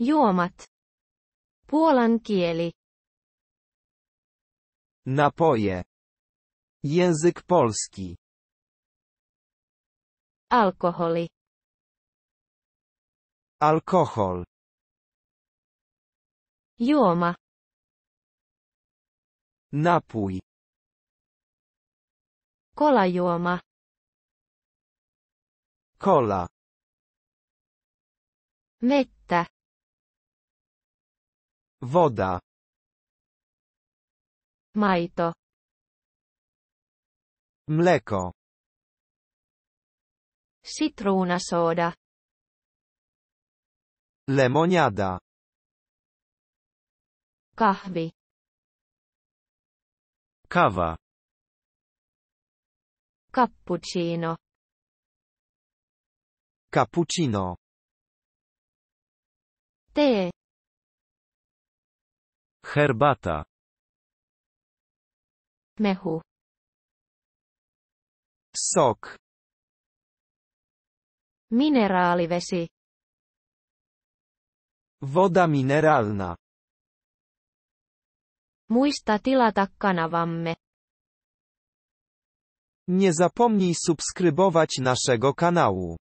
Juomat. Puolan kieli. Napoje. Język polski. Alkoholi. Alkohol. Juoma. Napój. juoma Kola. Mettä. Woda. Majto. Mleko. soda. Lemoniada. Kahvi. Kawa. Cappuccino. Cappuccino. Tee. Herbata. Mechu. Sok. Mineraalivesi. Woda mineralna. Muista tilata kanavamme. Nie zapomnij subskrybować naszego kanału.